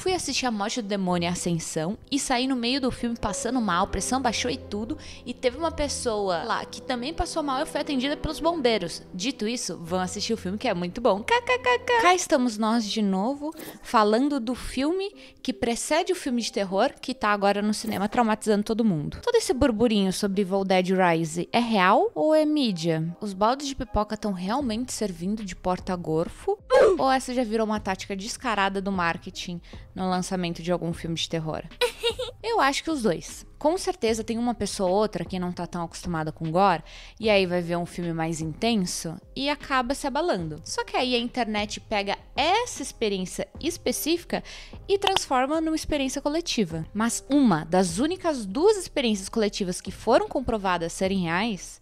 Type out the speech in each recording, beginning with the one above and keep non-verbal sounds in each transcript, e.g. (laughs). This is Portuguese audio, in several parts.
Fui assistir A Morte do Demônio e Ascensão e saí no meio do filme passando mal, pressão baixou e tudo. E teve uma pessoa lá que também passou mal e foi atendida pelos bombeiros. Dito isso, vão assistir o filme que é muito bom. KKKK. Cá estamos nós de novo falando do filme que precede o filme de terror que tá agora no cinema traumatizando todo mundo. Todo esse burburinho sobre Evil Dead Rise é real ou é mídia? Os baldes de pipoca estão realmente servindo de porta-gorfo? Ou essa já virou uma tática descarada do marketing no lançamento de algum filme de terror? (laughs) Eu acho que os dois. Com certeza tem uma pessoa ou outra que não tá tão acostumada com gore e aí vai ver um filme mais intenso e acaba se abalando. Só que aí a internet pega essa experiência específica e transforma numa experiência coletiva. Mas uma das únicas duas experiências coletivas que foram comprovadas serem reais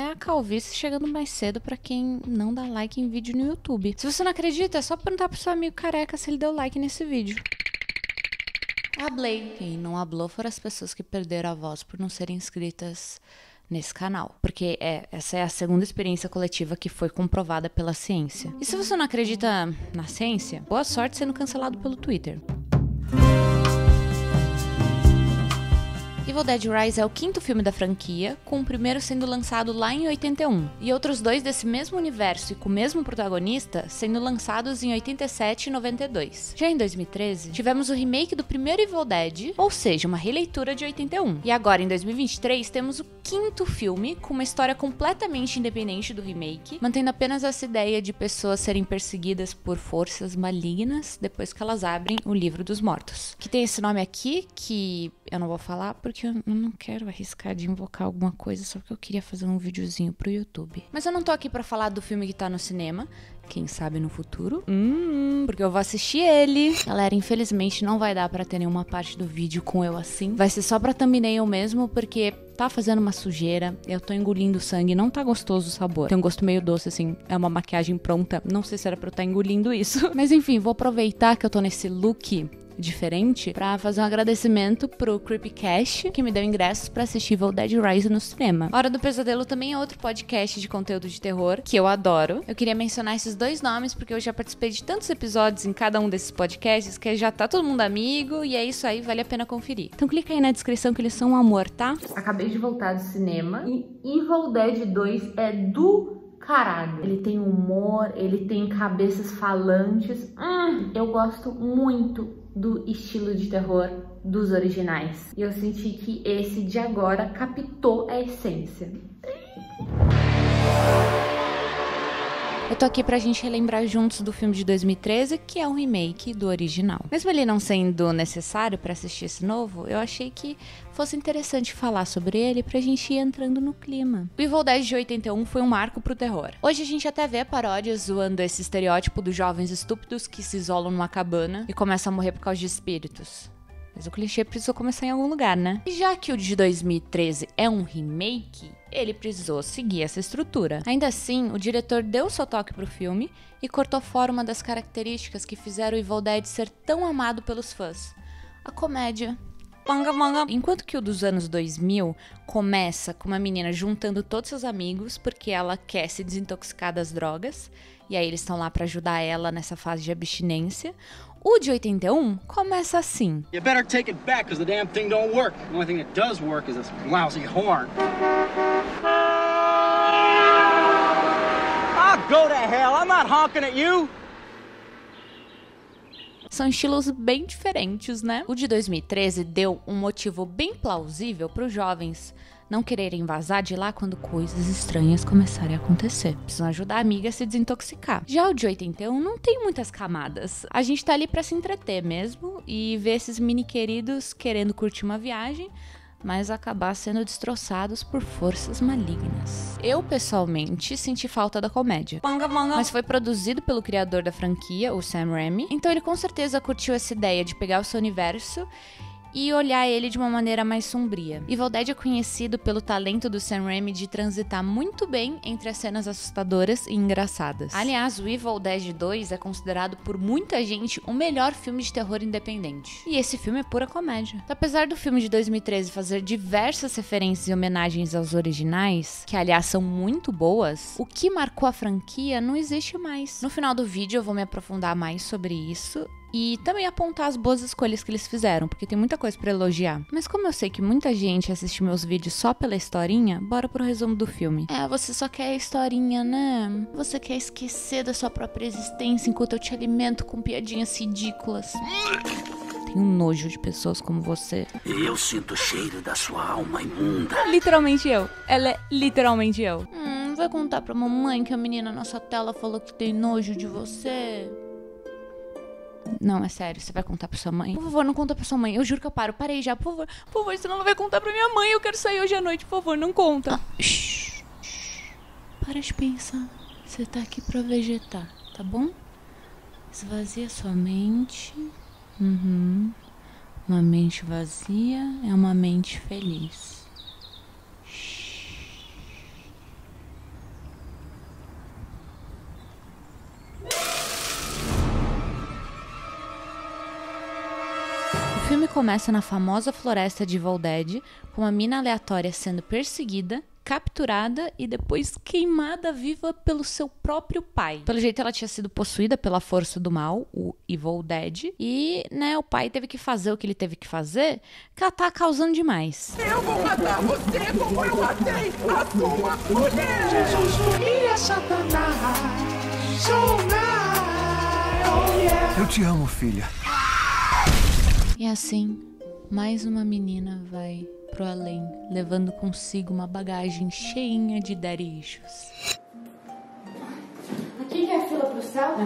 é a calvície chegando mais cedo para quem não dá like em vídeo no YouTube. Se você não acredita, é só perguntar pro seu amigo careca se ele deu like nesse vídeo. Hablei. Quem não hablou foram as pessoas que perderam a voz por não serem inscritas nesse canal, porque é, essa é a segunda experiência coletiva que foi comprovada pela ciência. E se você não acredita na ciência, boa sorte sendo cancelado pelo Twitter. Evil Dead Rise é o quinto filme da franquia, com o primeiro sendo lançado lá em 81, e outros dois desse mesmo universo e com o mesmo protagonista sendo lançados em 87 e 92. Já em 2013, tivemos o remake do primeiro Evil Dead, ou seja, uma releitura de 81. E agora, em 2023, temos o quinto filme, com uma história completamente independente do remake, mantendo apenas essa ideia de pessoas serem perseguidas por forças malignas depois que elas abrem o livro dos mortos. Que tem esse nome aqui, que eu não vou falar porque eu não quero arriscar de invocar alguma coisa, só que eu queria fazer um videozinho pro YouTube. Mas eu não tô aqui para falar do filme que tá no cinema. Quem sabe no futuro? Hum, porque eu vou assistir ele. Galera, infelizmente não vai dar para ter nenhuma parte do vídeo com eu assim. Vai ser só pra thumbnail mesmo, porque tá fazendo uma sujeira, eu tô engolindo sangue, não tá gostoso o sabor. Tem um gosto meio doce, assim, é uma maquiagem pronta. Não sei se era pra eu estar tá engolindo isso. (laughs) Mas enfim, vou aproveitar que eu tô nesse look diferente para fazer um agradecimento pro Creepy Cash, que me deu ingressos para assistir o Dead Rise no cinema. Hora do Pesadelo também é outro podcast de conteúdo de terror que eu adoro. Eu queria mencionar esses dois nomes porque eu já participei de tantos episódios em cada um desses podcasts que já tá todo mundo amigo e é isso aí, vale a pena conferir. Então clica aí na descrição que eles são um amor, tá? Acabei acabei de voltar do cinema e Evil Dead 2 é do caralho. Ele tem humor, ele tem cabeças falantes. Hum, eu gosto muito do estilo de terror dos originais. E eu senti que esse de agora captou a essência. Eu tô aqui pra gente relembrar juntos do filme de 2013, que é um remake do original. Mesmo ele não sendo necessário para assistir esse novo, eu achei que fosse interessante falar sobre ele pra gente ir entrando no clima. O Evil Dead de 81 foi um marco pro terror. Hoje a gente até vê paródias zoando esse estereótipo dos jovens estúpidos que se isolam numa cabana e começam a morrer por causa de espíritos. Mas o clichê precisou começar em algum lugar, né? E já que o de 2013 é um remake, ele precisou seguir essa estrutura. Ainda assim, o diretor deu seu toque pro filme e cortou fora uma das características que fizeram o Evil Dead ser tão amado pelos fãs: a comédia. manga manga. Enquanto que o dos anos 2000 começa com uma menina juntando todos seus amigos porque ela quer se desintoxicar das drogas, e aí eles estão lá para ajudar ela nessa fase de abstinência. O de 81 começa assim. You better take it back cuz the damn thing don't work. The only thing that does work is this lousy horn. I'll go to hell. I'm not honking at you são estilos bem diferentes, né? O de 2013 deu um motivo bem plausível para os jovens não quererem vazar de lá quando coisas estranhas começarem a acontecer. Precisam ajudar a amiga a se desintoxicar. Já o de 81 não tem muitas camadas. A gente tá ali para se entreter mesmo e ver esses mini queridos querendo curtir uma viagem, mas acabar sendo destroçados por forças malignas. Eu, pessoalmente, senti falta da comédia. Manga, manga. Mas foi produzido pelo criador da franquia, o Sam Raimi, então ele com certeza curtiu essa ideia de pegar o seu universo e olhar ele de uma maneira mais sombria. Evil Dead é conhecido pelo talento do Sam Raimi de transitar muito bem entre as cenas assustadoras e engraçadas. Aliás, o Evil Dead 2 é considerado por muita gente o melhor filme de terror independente. E esse filme é pura comédia. Então, apesar do filme de 2013 fazer diversas referências e homenagens aos originais, que aliás são muito boas, o que marcou a franquia não existe mais. No final do vídeo eu vou me aprofundar mais sobre isso e também apontar as boas escolhas que eles fizeram, porque tem muita coisa para elogiar. Mas como eu sei que muita gente assiste meus vídeos só pela historinha, bora pro resumo do filme. É, você só quer a historinha, né? Você quer esquecer da sua própria existência enquanto eu te alimento com piadinhas ridículas. Tenho nojo de pessoas como você. Eu sinto o cheiro da sua alma imunda. É literalmente eu. Ela é literalmente eu. Hum, vai contar pra mamãe que a menina na sua tela falou que tem nojo de você? Não, é sério, você vai contar pra sua mãe? Por favor, não conta pra sua mãe. Eu juro que eu paro. Parei já, por favor. Por favor, senão ela vai contar pra minha mãe. Eu quero sair hoje à noite, por favor, não conta. Ah, shh, shh. Para de pensar. Você tá aqui pra vegetar, tá bom? Esvazia sua mente. Uhum. Uma mente vazia é uma mente feliz. começa na famosa floresta de Volded, com uma mina aleatória sendo perseguida, capturada e depois queimada viva pelo seu próprio pai. Pelo jeito, ela tinha sido possuída pela força do mal, o Evil Dead, e, né, o pai teve que fazer o que ele teve que fazer, que ela tá causando demais. Eu vou matar você como eu matei a sua mulher! Jesus, humilha é Satanás! Sou oh, yeah. Eu te amo, filha. E assim, mais uma menina vai pro além, levando consigo uma bagagem cheinha de darichos. Aqui que é a fila pro céu?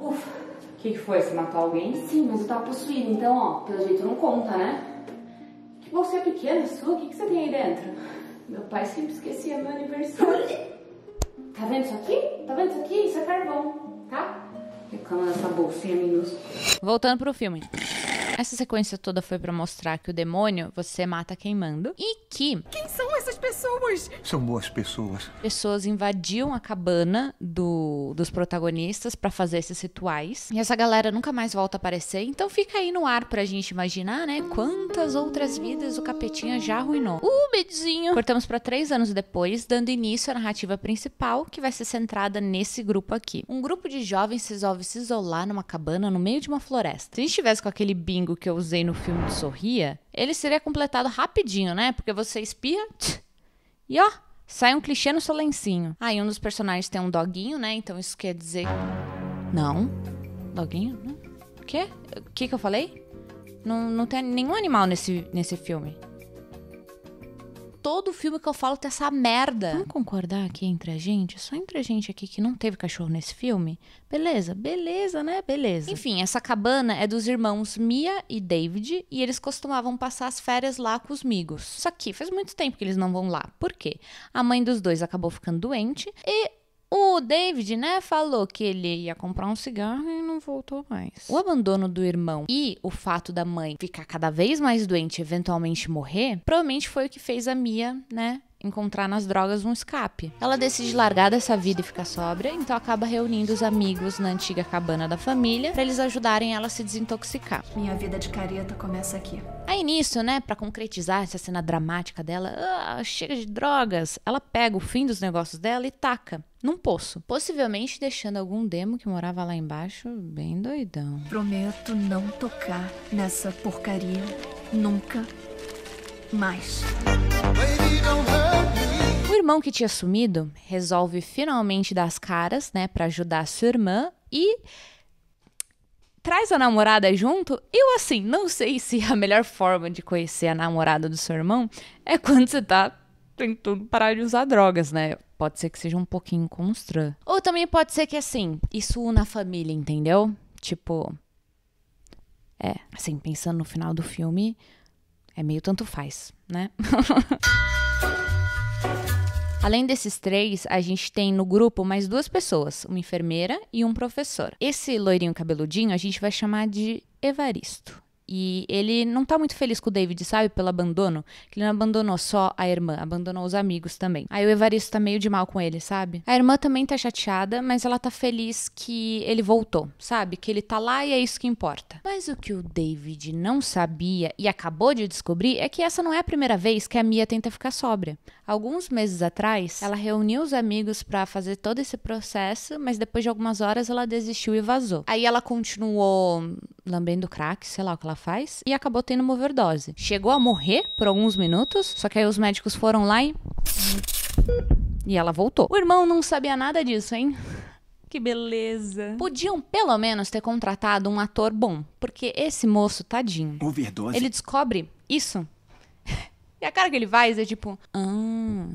Uhum. Ufa. O que, que foi? Você matou alguém? Sim, mas eu tava possuída, então, ó, pelo jeito não conta, né? Que bolsa é pequena sua? O que, que você tem aí dentro? Meu pai sempre esquecia meu aniversário. tá vendo isso aqui? Tá vendo isso aqui? Isso é carvão, tá? Reclama dessa bolsinha minúscula. Voltando pro filme. Essa sequência toda foi para mostrar que o demônio você mata queimando e que. Quem são pessoas. São boas pessoas. Pessoas invadiam a cabana do, dos protagonistas para fazer esses rituais. E essa galera nunca mais volta a aparecer. Então fica aí no ar pra gente imaginar, né? Quantas outras vidas o capetinha já arruinou. Uh, medinho! Cortamos para três anos depois, dando início à narrativa principal, que vai ser centrada nesse grupo aqui. Um grupo de jovens resolve se isolar numa cabana no meio de uma floresta. Se a gente tivesse com aquele bingo que eu usei no filme do Sorria, ele seria completado rapidinho, né? Porque você espia, tch, e ó, sai um clichê no seu lencinho. Aí ah, um dos personagens tem um doguinho, né? Então isso quer dizer. Não. Doguinho? O quê? O que, que eu falei? Não, não tem nenhum animal nesse, nesse filme todo filme que eu falo tem essa merda. Vamos concordar aqui entre a gente? Só entre a gente aqui que não teve cachorro nesse filme? Beleza, beleza, né? Beleza. Enfim, essa cabana é dos irmãos Mia e David e eles costumavam passar as férias lá com os amigos. Só que faz muito tempo que eles não vão lá. Por quê? A mãe dos dois acabou ficando doente e o David, né, falou que ele ia comprar um cigarro e não voltou mais. O abandono do irmão e o fato da mãe ficar cada vez mais doente e eventualmente morrer, provavelmente foi o que fez a Mia, né, encontrar nas drogas um escape. Ela decide largar dessa vida e ficar sóbria, então acaba reunindo os amigos na antiga cabana da família para eles ajudarem ela a se desintoxicar. Minha vida de careta começa aqui. Aí nisso, né, para concretizar essa cena dramática dela, ah, chega de drogas, ela pega o fim dos negócios dela e taca num poço, possivelmente deixando algum demo que morava lá embaixo bem doidão. Prometo não tocar nessa porcaria nunca mais. O irmão que tinha sumido resolve finalmente dar as caras, né, para ajudar a sua irmã e traz a namorada junto. Eu assim, não sei (laughs) se a melhor forma de conhecer a namorada do seu irmão é quando você tá tentando parar de usar drogas, né? Pode ser que seja um pouquinho constrã. Ou também pode ser que assim, isso una a família, entendeu? Tipo, é, assim, pensando no final do filme, é meio tanto faz, né? (laughs) Além desses três, a gente tem no grupo mais duas pessoas, uma enfermeira e um professor. Esse loirinho cabeludinho a gente vai chamar de Evaristo. E ele não tá muito feliz com o David, sabe? Pelo abandono. Que ele não abandonou só a irmã, abandonou os amigos também. Aí o Evaristo tá meio de mal com ele, sabe? A irmã também tá chateada, mas ela tá feliz que ele voltou, sabe? Que ele tá lá e é isso que importa. Mas o que o David não sabia e acabou de descobrir é que essa não é a primeira vez que a Mia tenta ficar sóbria. Alguns meses atrás, ela reuniu os amigos para fazer todo esse processo, mas depois de algumas horas ela desistiu e vazou. Aí ela continuou lambendo crack, sei lá o que ela ela faz e acabou tendo uma overdose. Chegou a morrer por alguns minutos, só que aí os médicos foram lá e. E ela voltou. O irmão não sabia nada disso, hein? Que beleza. Podiam pelo menos ter contratado um ator bom, porque esse moço, tadinho. Overdose. Ele descobre isso. (laughs) e a cara que ele faz é tipo. Ah.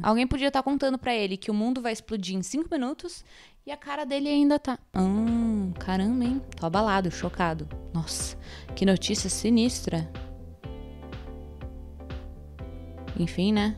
Alguém podia estar tá contando para ele que o mundo vai explodir em cinco minutos e a cara dele ainda tá. Hum, caramba, hein? Tô abalado, chocado. Nossa, que notícia sinistra. Enfim, né?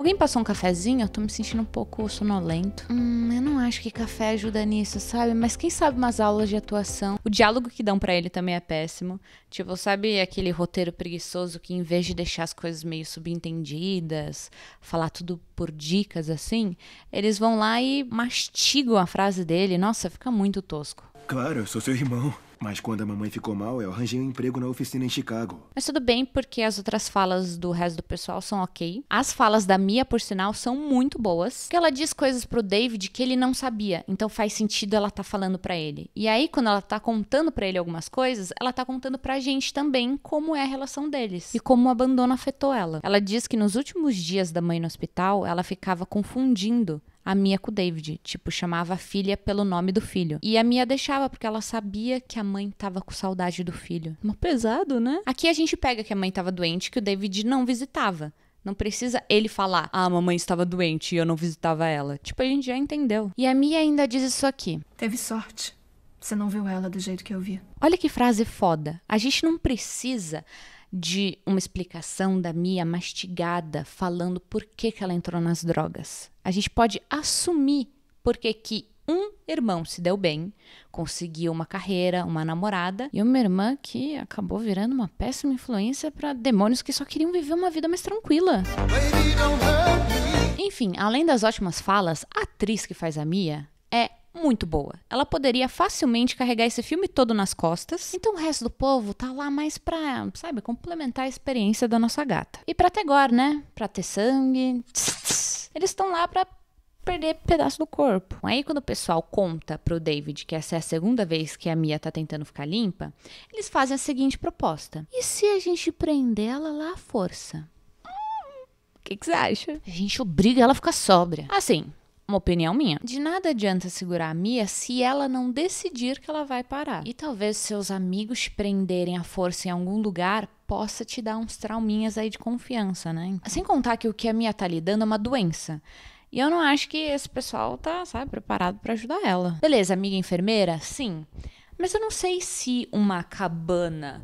Alguém passou um cafezinho? Eu tô me sentindo um pouco sonolento. Hum, eu não acho que café ajuda nisso, sabe? Mas quem sabe umas aulas de atuação. O diálogo que dão para ele também é péssimo. Tipo, sabe aquele roteiro preguiçoso que em vez de deixar as coisas meio subentendidas, falar tudo por dicas assim, eles vão lá e mastigam a frase dele. Nossa, fica muito tosco. Claro, eu sou seu irmão. Mas quando a mamãe ficou mal, eu arranjei um emprego na oficina em Chicago. Mas tudo bem, porque as outras falas do resto do pessoal são ok. As falas da Mia, por sinal, são muito boas. Que ela diz coisas pro David que ele não sabia, então faz sentido ela tá falando para ele. E aí, quando ela tá contando para ele algumas coisas, ela tá contando pra gente também como é a relação deles e como o abandono afetou ela. Ela diz que nos últimos dias da mãe no hospital, ela ficava confundindo a Mia com o David. Tipo, chamava a filha pelo nome do filho. E a Mia deixava, porque ela sabia que a mãe tava com saudade do filho. Mas pesado, né? Aqui a gente pega que a mãe tava doente, que o David não visitava. Não precisa ele falar, ah, a mamãe estava doente e eu não visitava ela. Tipo, a gente já entendeu. E a Mia ainda diz isso aqui. Teve sorte. Você não viu ela do jeito que eu vi. Olha que frase foda. A gente não precisa de uma explicação da Mia mastigada, falando por que, que ela entrou nas drogas. A gente pode assumir porque que um irmão se deu bem, conseguiu uma carreira, uma namorada, e uma irmã que acabou virando uma péssima influência para demônios que só queriam viver uma vida mais tranquila. Baby, Enfim, além das ótimas falas, a atriz que faz a Mia é muito boa. Ela poderia facilmente carregar esse filme todo nas costas. Então o resto do povo tá lá mais pra, sabe, complementar a experiência da nossa gata. E pra ter gore, né? Pra ter sangue. (laughs) Eles estão lá pra perder pedaço do corpo. Aí quando o pessoal conta pro David que essa é a segunda vez que a Mia tá tentando ficar limpa, eles fazem a seguinte proposta: e se a gente prender ela lá à força? O hum, que, que você acha? A gente obriga ela a ficar sóbria. Assim, uma opinião minha. De nada adianta segurar a Mia se ela não decidir que ela vai parar. E talvez seus amigos prenderem a força em algum lugar possa te dar uns trauminhas aí de confiança, né? Sem contar que o que a Mia tá lidando é uma doença. E eu não acho que esse pessoal tá, sabe, preparado para ajudar ela. Beleza, amiga enfermeira? Sim. Mas eu não sei se uma cabana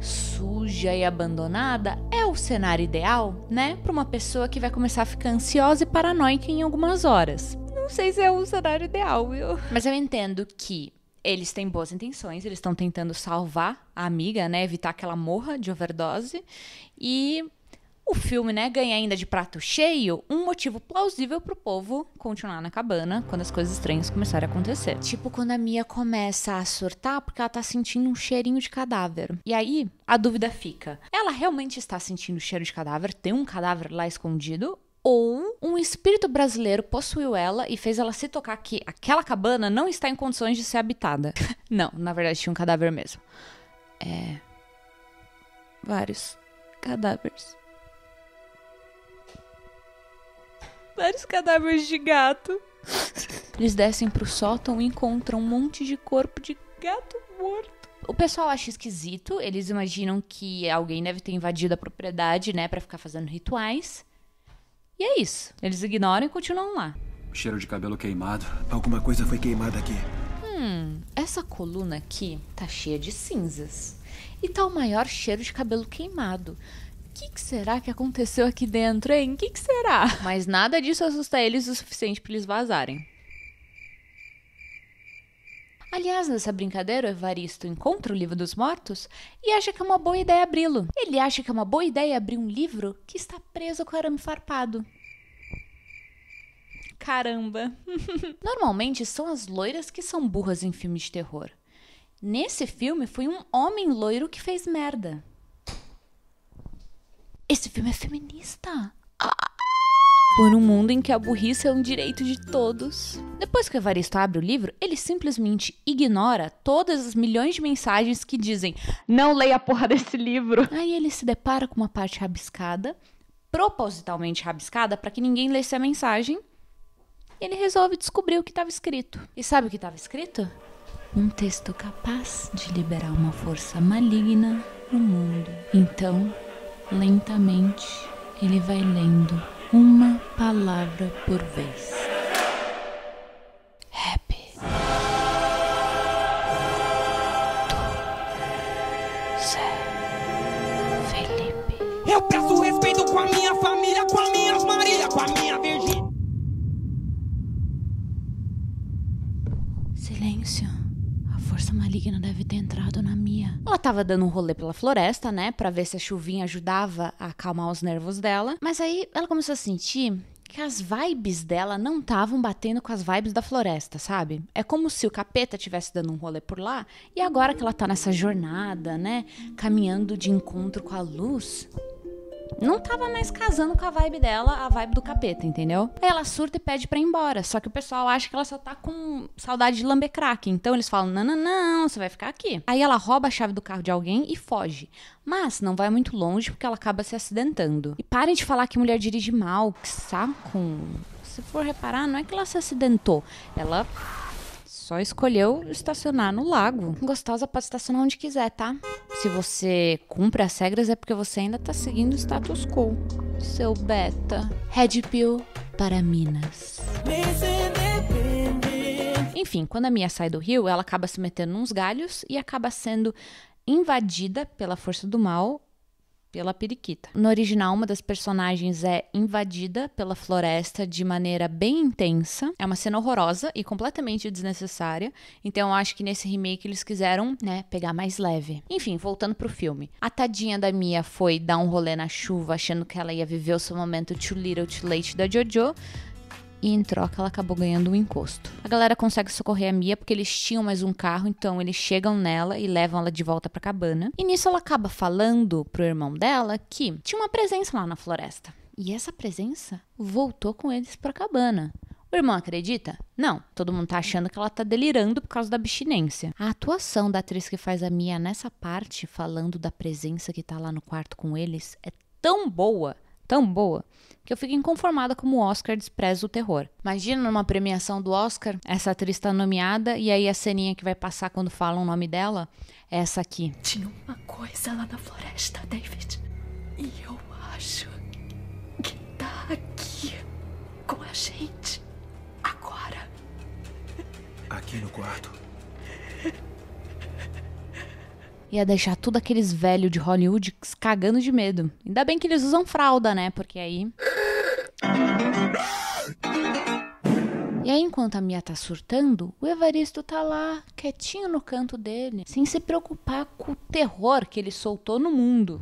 suja e abandonada é o cenário ideal, né? Para uma pessoa que vai começar a ficar ansiosa e paranoica em algumas horas. Não sei se é o cenário ideal, viu? Mas eu entendo que eles têm boas intenções, eles estão tentando salvar a amiga, né? Evitar que ela morra de overdose. E o filme, né, ganha ainda de prato cheio um motivo plausível pro povo continuar na cabana quando as coisas estranhas começarem a acontecer. Tipo quando a Mia começa a surtar porque ela tá sentindo um cheirinho de cadáver. E aí a dúvida fica: ela realmente está sentindo cheiro de cadáver? Tem um cadáver lá escondido? ou um espírito brasileiro possuiu ela e fez ela se tocar que aquela cabana não está em condições de ser habitada. (laughs) não, na verdade tinha um cadáver mesmo. É. Vários cadáveres. Vários cadáveres de gato. Eles descem pro sótão e encontram um monte de corpo de gato morto. O pessoal acha esquisito, eles imaginam que alguém deve ter invadido a propriedade, né, para ficar fazendo rituais. E é isso. Eles ignoram e continuam lá. Cheiro de cabelo queimado. Alguma coisa foi queimada aqui. Hum, essa coluna aqui tá cheia de cinzas. E tá o maior cheiro de cabelo queimado que, que será que aconteceu aqui dentro, hein? O que, que será? Mas nada disso assusta eles o suficiente para eles vazarem. Aliás, nessa brincadeira, o Evaristo encontra o livro dos mortos e acha que é uma boa ideia abri-lo. Ele acha que é uma boa ideia abrir um livro que está preso com arame farpado. Caramba! (laughs) Normalmente são as loiras que são burras em filmes de terror. Nesse filme foi um homem loiro que fez merda. Esse filme é feminista. Por um mundo em que a burrice é um direito de todos. Depois que o Evaristo abre o livro, ele simplesmente ignora todas as milhões de mensagens que dizem: Não leia a porra desse livro. Aí ele se depara com uma parte rabiscada, propositalmente rabiscada, para que ninguém lesse a mensagem. E ele resolve descobrir o que estava escrito. E sabe o que estava escrito? Um texto capaz de liberar uma força maligna no mundo. Então, Lentamente ele vai lendo uma palavra por vez. Happy. Tu. Zé. Felipe. Eu peço respeito com a minha família, com a minha Maria, com a minha Virgínia. Silêncio. A força maligna deve ter entrado tava dando um rolê pela floresta, né, para ver se a chuvinha ajudava a acalmar os nervos dela, mas aí ela começou a sentir que as vibes dela não estavam batendo com as vibes da floresta, sabe? É como se o capeta tivesse dando um rolê por lá e agora que ela tá nessa jornada, né, caminhando de encontro com a luz, não tava mais casando com a vibe dela, a vibe do capeta, entendeu? Aí ela surta e pede pra ir embora. Só que o pessoal acha que ela só tá com saudade de lamber crack. Então eles falam: não, não, não, você vai ficar aqui. Aí ela rouba a chave do carro de alguém e foge. Mas não vai muito longe porque ela acaba se acidentando. E parem de falar que mulher dirige mal, que saco. Se for reparar, não é que ela se acidentou, ela só escolheu estacionar no lago. Gostosa pode estacionar onde quiser, tá? Se você cumpre as regras é porque você ainda tá seguindo o status quo. Seu beta. Red Pill para Minas. Enfim, quando a Mia sai do rio, ela acaba se metendo nos galhos e acaba sendo invadida pela força do mal pela periquita. No original, uma das personagens é invadida pela floresta de maneira bem intensa. É uma cena horrorosa e completamente desnecessária. Então, eu acho que nesse remake eles quiseram, né, pegar mais leve. Enfim, voltando pro filme. A tadinha da Mia foi dar um rolê na chuva, achando que ela ia viver o seu momento too little, too late da Jojo e em troca ela acabou ganhando um encosto. A galera consegue socorrer a Mia porque eles tinham mais um carro, então eles chegam nela e levam ela de volta pra cabana. E nisso ela acaba falando pro irmão dela que tinha uma presença lá na floresta. E essa presença voltou com eles pra cabana. O irmão acredita? Não. Todo mundo tá achando que ela tá delirando por causa da abstinência. A atuação da atriz que faz a Mia nessa parte, falando da presença que tá lá no quarto com eles, é tão boa tão boa que eu fico inconformada como o Oscar despreza o terror. Imagina numa premiação do Oscar, essa atriz está nomeada e aí a ceninha que vai passar quando falam o nome dela é essa aqui. Tinha uma coisa lá na floresta, David. E eu acho que tá aqui com a gente agora. Aqui no quarto. ia deixar tudo aqueles velhos de Hollywood cagando de medo. Ainda bem que eles usam fralda, né? Porque aí. E aí, enquanto a Mia tá surtando, o Evaristo tá lá, quietinho no canto dele, sem se preocupar com o terror que ele soltou no mundo.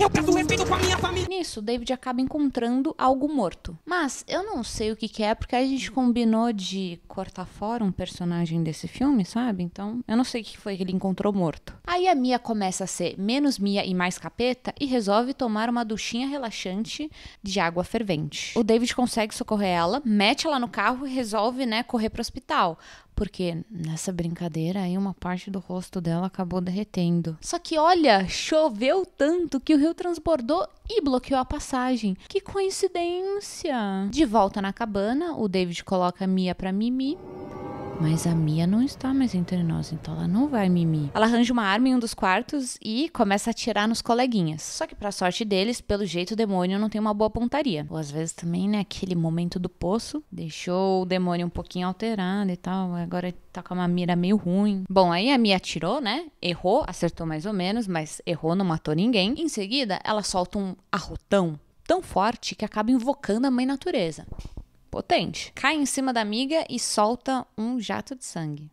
Eu peço respeito com a minha família. Nisso, David acaba encontrando algo morto. Mas eu não sei o que, que é, porque a gente combinou de cortar fora um personagem desse filme, sabe? Então, eu não sei o que foi que ele encontrou morto. Aí a Mia começa a ser menos Mia e mais capeta e resolve tomar uma duchinha relaxante de água fervente. O David consegue socorrer ela, mete ela no carro e resolve, né, correr pro hospital porque nessa brincadeira aí uma parte do rosto dela acabou derretendo. Só que olha, choveu tanto que o rio transbordou e bloqueou a passagem. Que coincidência! De volta na cabana, o David coloca Mia para Mimi mas a Mia não está mais entre nós, então ela não vai mimir. Ela arranja uma arma em um dos quartos e começa a atirar nos coleguinhas. Só que, pra sorte deles, pelo jeito o demônio não tem uma boa pontaria. Ou às vezes também, né, aquele momento do poço deixou o demônio um pouquinho alterado e tal. Agora tá com uma mira meio ruim. Bom, aí a Mia atirou, né? Errou, acertou mais ou menos, mas errou, não matou ninguém. Em seguida, ela solta um arrotão tão forte que acaba invocando a mãe natureza potente, cai em cima da amiga e solta um jato de sangue.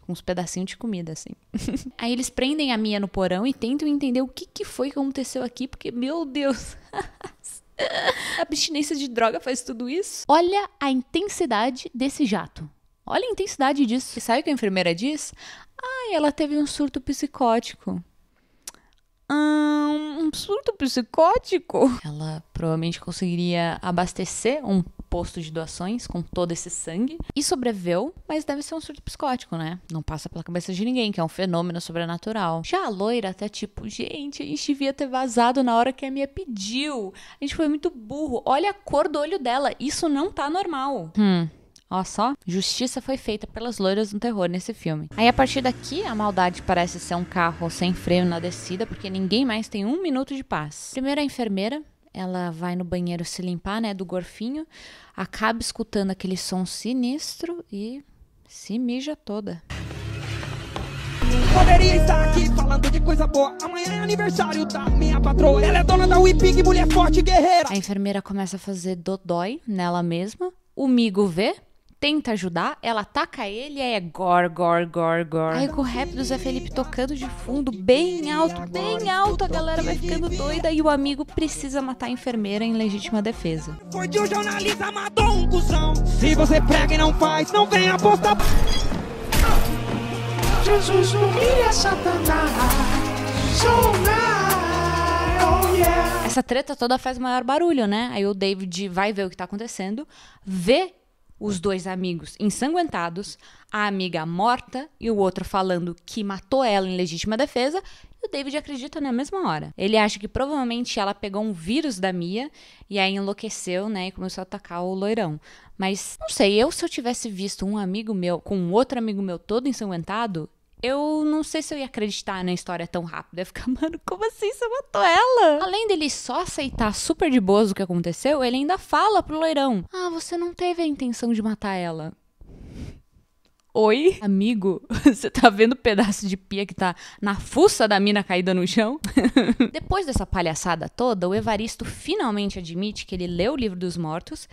com Uns pedacinhos de comida, assim. (laughs) Aí eles prendem a Mia no porão e tentam entender o que, que foi que aconteceu aqui, porque, meu Deus, a (laughs) abstinência de droga faz tudo isso. Olha a intensidade desse jato. Olha a intensidade disso. E sabe o que a enfermeira diz? Ah, ela teve um surto psicótico um, um surto psicótico. Ela provavelmente conseguiria abastecer um posto de doações com todo esse sangue e sobreviveu, mas deve ser um surto psicótico, né? Não passa pela cabeça de ninguém, que é um fenômeno sobrenatural. Já a loira, até tá tipo, gente, a gente devia ter vazado na hora que a minha pediu. A gente foi muito burro. Olha a cor do olho dela. Isso não tá normal. Hum. Ó só, justiça foi feita pelas loiras do terror nesse filme. Aí a partir daqui, a maldade parece ser um carro sem freio na descida, porque ninguém mais tem um minuto de paz. Primeiro a enfermeira, ela vai no banheiro se limpar, né, do gorfinho, acaba escutando aquele som sinistro e se mija toda. Poderia estar aqui falando de coisa boa. Amanhã é aniversário da minha patroa. Ela é dona da Wipig, mulher forte e guerreira. A enfermeira começa a fazer dodói nela mesma. O Migo vê, tenta ajudar, ela ataca ele e é gor, gor, gor, gor. Aí com o rap do Zé Felipe tocando de fundo, bem alto, bem alto, a galera vai ficando doida e o amigo precisa matar a enfermeira em legítima defesa. Foi de um jornalista matou um cuzão. Se você prega e não faz, não venha apostar. Jesus humilha Satanás. Oh yeah. Essa treta toda faz o maior barulho, né? Aí o David vai ver o que tá acontecendo, vê os dois amigos ensanguentados, a amiga morta e o outro falando que matou ela em legítima defesa, e o David acredita na mesma hora. Ele acha que provavelmente ela pegou um vírus da Mia e aí enlouqueceu, né, e começou a atacar o loirão. Mas não sei, eu se eu tivesse visto um amigo meu com outro amigo meu todo ensanguentado, eu não sei se eu ia acreditar na história tão rápido. Eu ia ficar, (laughs) mano, como assim você matou ela? Além dele só aceitar super de boas o que aconteceu, ele ainda fala pro loirão: Ah, você não teve a intenção de matar ela. Oi? Amigo, (laughs) você tá vendo o pedaço de pia que tá na fuça da mina caída no chão? (laughs) Depois dessa palhaçada toda, o Evaristo finalmente admite que ele leu o livro dos mortos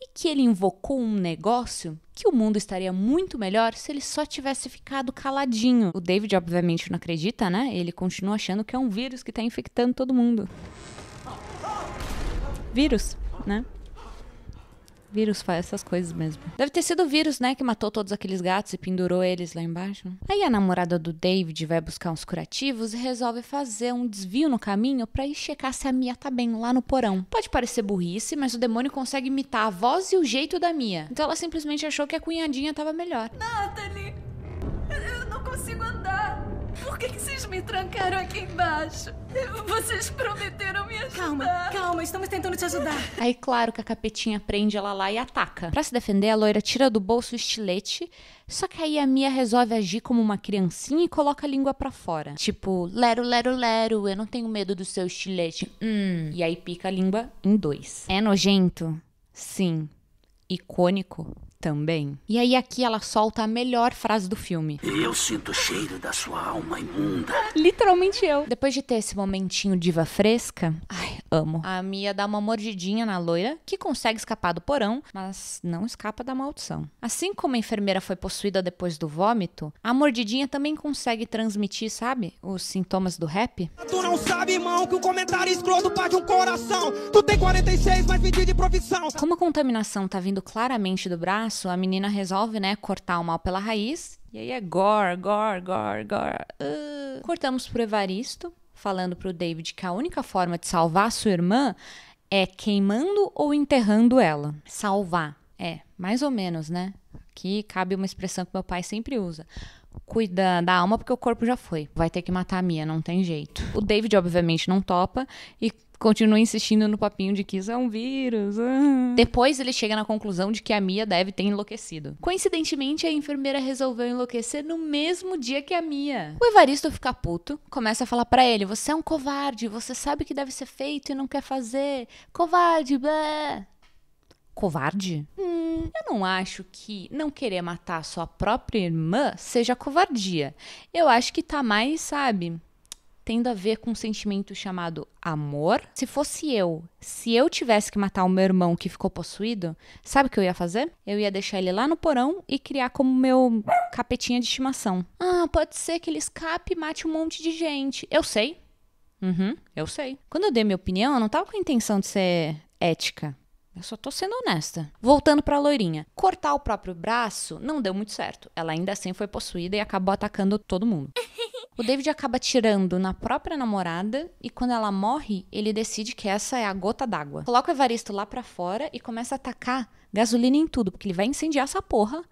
e que ele invocou um negócio que o mundo estaria muito melhor se ele só tivesse ficado caladinho. O David, obviamente, não acredita, né? Ele continua achando que é um vírus que está infectando todo mundo. Vírus, né? Vírus faz essas coisas mesmo. Deve ter sido o vírus, né, que matou todos aqueles gatos e pendurou eles lá embaixo. Aí a namorada do David vai buscar uns curativos e resolve fazer um desvio no caminho para ir checar se a Mia tá bem lá no porão. Pode parecer burrice, mas o demônio consegue imitar a voz e o jeito da Mia. Então ela simplesmente achou que a cunhadinha tava melhor. Natalie, por que, que vocês me trancaram aqui embaixo? Vocês prometeram me ajudar. Calma, calma, estamos tentando te ajudar. Aí, claro que a capetinha prende ela lá e ataca. Para se defender, a loira tira do bolso o estilete. Só que aí a Mia resolve agir como uma criancinha e coloca a língua para fora. Tipo, lero, lero, lero, eu não tenho medo do seu estilete. Hum. E aí pica a língua em dois. É nojento? Sim. Icônico? também. E aí aqui ela solta a melhor frase do filme. Eu sinto o cheiro da sua alma imunda. Literalmente eu. Depois de ter esse momentinho diva fresca, ai, amo. A Mia dá uma mordidinha na loira, que consegue escapar do porão, mas não escapa da maldição. Assim como a enfermeira foi possuída depois do vômito, a mordidinha também consegue transmitir, sabe, os sintomas do rap. Tu não sabe, irmão, que comentário escroto parte um coração. Tu tem 46, mas de profissão. Como a contaminação tá vindo claramente do braço, braço, a menina resolve, né, cortar o mal pela raiz. E aí é gore, gore, gore, gore. Uh. Cortamos pro Evaristo, falando pro David que a única forma de salvar sua irmã é queimando ou enterrando ela. Salvar. É, mais ou menos, né? Aqui cabe uma expressão que meu pai sempre usa cuida da alma porque o corpo já foi. Vai ter que matar a Mia, não tem jeito. O David, obviamente, não topa e continua insistindo no papinho de que isso é um vírus. Ah. Depois ele chega na conclusão de que a Mia deve ter enlouquecido. Coincidentemente, a enfermeira resolveu enlouquecer no mesmo dia que a Mia. O Evaristo fica puto, começa a falar para ele: "Você é um covarde, você sabe o que deve ser feito e não quer fazer. Covarde, blá." covarde? Hum, eu não acho que não querer matar sua própria irmã seja covardia. Eu acho que tá mais, sabe, tendo a ver com um sentimento chamado amor. Se fosse eu, se eu tivesse que matar o meu irmão que ficou possuído, sabe o que eu ia fazer? Eu ia deixar ele lá no porão e criar como meu capetinha de estimação. Ah, pode ser que ele escape e mate um monte de gente. Eu sei. Uhum, eu sei. Quando eu dei minha opinião, eu não tava com a intenção de ser ética. Eu só tô sendo honesta. Voltando pra loirinha. Cortar o próprio braço não deu muito certo. Ela ainda assim foi possuída e acabou atacando todo mundo. O David acaba tirando na própria namorada e quando ela morre, ele decide que essa é a gota d'água. Coloca o Evaristo lá para fora e começa a atacar gasolina em tudo, porque ele vai incendiar essa porra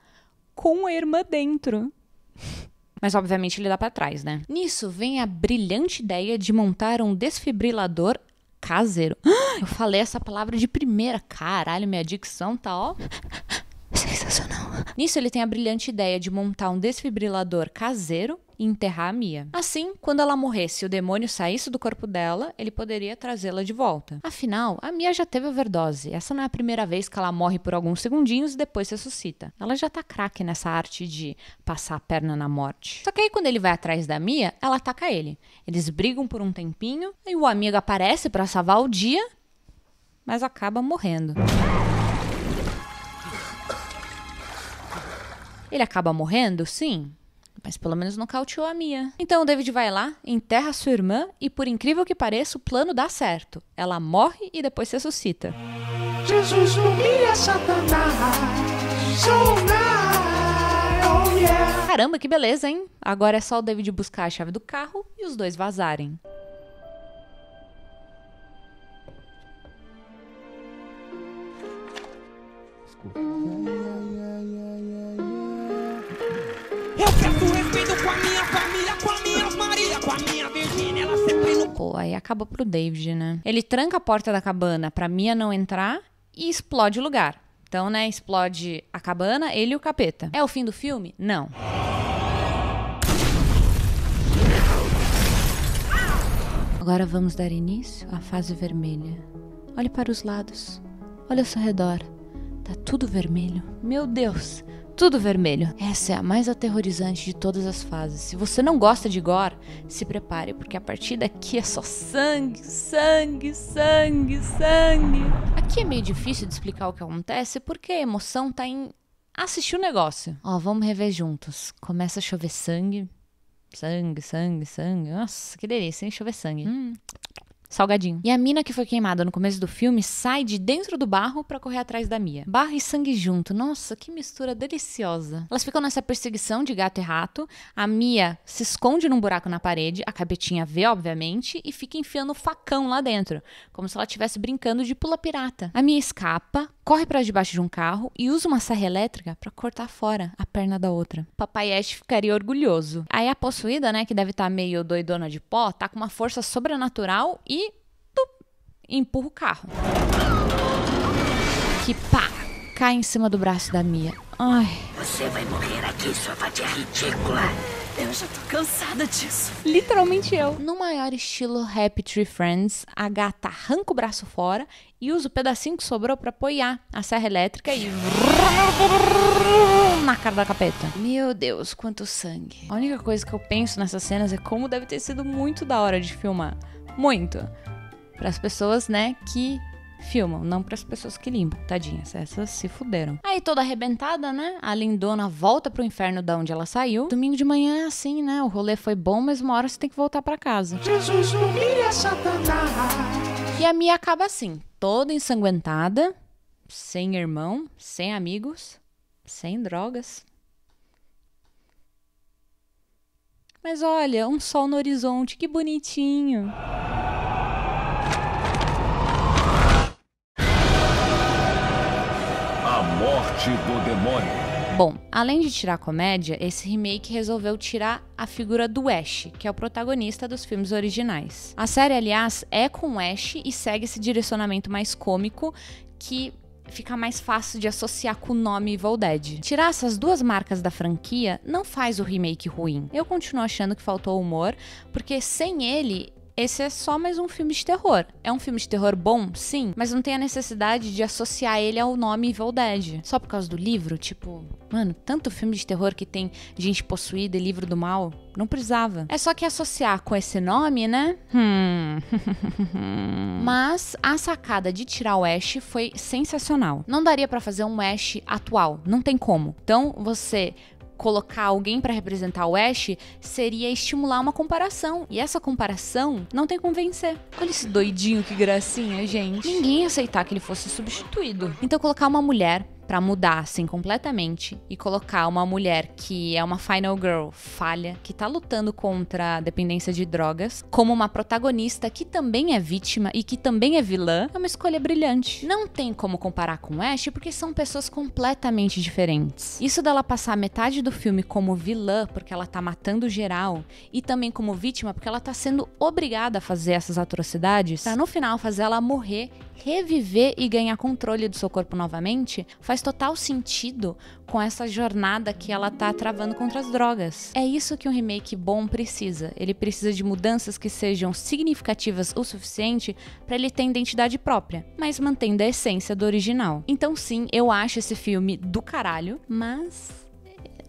com a irmã dentro. (laughs) Mas obviamente ele dá para trás, né? Nisso vem a brilhante ideia de montar um desfibrilador caseiro. (gasps) Eu falei essa palavra de primeira. Caralho, minha dicção tá, ó. (laughs) Sensacional. Nisso, ele tem a brilhante ideia de montar um desfibrilador caseiro e enterrar a Mia. Assim, quando ela morresse e o demônio saísse do corpo dela, ele poderia trazê-la de volta. Afinal, a Mia já teve overdose. Essa não é a primeira vez que ela morre por alguns segundinhos e depois ressuscita. Ela já tá craque nessa arte de passar a perna na morte. Só que aí quando ele vai atrás da Mia, ela ataca ele. Eles brigam por um tempinho e o amigo aparece para salvar o dia, mas acaba morrendo. Ele acaba morrendo? Sim. Mas pelo menos nocauteou a Mia. Então o David vai lá, enterra sua irmã e, por incrível que pareça, o plano dá certo. Ela morre e depois se ressuscita. Jesus humilha é Satanás, oh, oh, Caramba, que beleza, hein? Agora é só o David buscar a chave do carro e os dois vazarem. Desculpa. Eu peço respeito com a minha família, com a minha Maria, com a minha Virgínia, ela sempre no... Pô, aí acaba pro David, né? Ele tranca a porta da cabana pra Mia não entrar e explode o lugar. Então, né, explode a cabana, ele e o capeta. É o fim do filme? Não. Agora vamos dar início à fase vermelha. Olhe para os lados. Olhe ao seu redor. Tá tudo vermelho. Meu Deus! tudo vermelho. Essa é a mais aterrorizante de todas as fases. Se você não gosta de gore, se prepare, porque a partir daqui é só sangue, sangue, sangue, sangue. Aqui é meio difícil de explicar o que acontece, porque a emoção tá em assistir o negócio. Ó, vamos rever juntos. Começa a chover sangue. Sangue, sangue, sangue. Nossa, que delícia, hein? Chover sangue. Hum salgadinho. E a mina que foi queimada no começo do filme sai de dentro do barro para correr atrás da Mia. Barro e sangue junto. Nossa, que mistura deliciosa. Elas ficam nessa perseguição de gato e rato. A Mia se esconde num buraco na parede, a cabetinha vê, obviamente, e fica enfiando o facão lá dentro, como se ela estivesse brincando de pula pirata. A Mia escapa, corre para debaixo de um carro e usa uma serra elétrica para cortar fora a perna da outra. Papai Ash ficaria orgulhoso. Aí a possuída, né, que deve estar tá meio doidona de pó, tá com uma força sobrenatural e tup, empurra o carro. Que pá! Cai em cima do braço da Mia. Ai. Você vai morrer aqui, sua fatia ridícula. Eu já tô cansada disso. Literalmente eu. No maior estilo Happy Tree Friends, a gata arranca o braço fora e usa o pedacinho que sobrou para apoiar a serra elétrica e. na cara da capeta. Meu Deus, quanto sangue. A única coisa que eu penso nessas cenas é como deve ter sido muito da hora de filmar. Muito. Para as pessoas, né, que filmam, não para as pessoas que limpam. Tadinhas, essas se fuderam. Aí toda arrebentada, né? A lindona volta pro inferno da onde ela saiu. Domingo de manhã é assim, né? O rolê foi bom, mas uma hora você tem que voltar para casa. Jesus humilha Satanás. E a Mia acaba assim, toda ensanguentada, sem irmão, sem amigos, sem drogas. Mas olha, um sol no horizonte, que bonitinho. Morte do Demônio. Bom, além de tirar comédia, esse remake resolveu tirar a figura do Ash, que é o protagonista dos filmes originais. A série, aliás, é com o Ash e segue esse direcionamento mais cômico que fica mais fácil de associar com o nome Evil Dead. Tirar essas duas marcas da franquia não faz o remake ruim. Eu continuo achando que faltou humor, porque sem ele, esse é só mais um filme de terror. É um filme de terror bom, sim, mas não tem a necessidade de associar ele ao nome Evil Dead. Só por causa do livro, tipo, mano, tanto filme de terror que tem gente possuída e livro do mal, não precisava. É só que associar com esse nome, né? Hum. (laughs) mas a sacada de tirar o Ash foi sensacional. Não daria para fazer um Ash atual, não tem como. Então você colocar alguém para representar o Ash seria estimular uma comparação. E essa comparação não tem como vencer. Olha esse doidinho, que gracinha, gente. Ninguém ia aceitar que ele fosse substituído. Então colocar uma mulher para mudar assim completamente e colocar uma mulher que é uma final girl, falha, que tá lutando contra a dependência de drogas, como uma protagonista que também é vítima e que também é vilã, é uma escolha brilhante. Não tem como comparar com Ash porque são pessoas completamente diferentes. Isso dela passar metade do filme como vilã porque ela tá matando geral e também como vítima porque ela tá sendo obrigada a fazer essas atrocidades, pra no final fazer ela morrer reviver e ganhar controle do seu corpo novamente faz total sentido com essa jornada que ela tá travando contra as drogas. É isso que um remake bom precisa. Ele precisa de mudanças que sejam significativas o suficiente para ele ter identidade própria, mas mantendo a essência do original. Então sim, eu acho esse filme do caralho, mas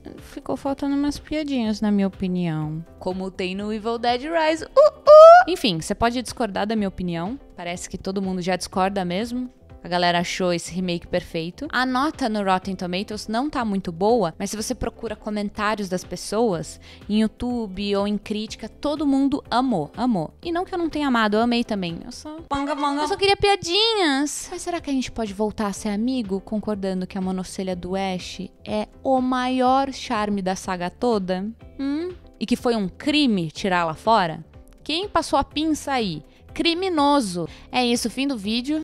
eh, ficou faltando umas piadinhas, na minha opinião. Como tem no Evil Dead Rise. Uh, uh! Enfim, você pode discordar da minha opinião. Parece que todo mundo já discorda mesmo. A galera achou esse remake perfeito. A nota no Rotten Tomatoes não tá muito boa, mas se você procura comentários das pessoas em YouTube ou em crítica, todo mundo amou, amou. E não que eu não tenha amado, eu amei também. Eu só. Bonga, bonga. Eu só queria piadinhas. Mas será que a gente pode voltar a ser amigo, concordando que a monocelha do Ash é o maior charme da saga toda? Hum? E que foi um crime tirá-la fora? Quem passou a pinça aí? Criminoso. É isso, fim do vídeo.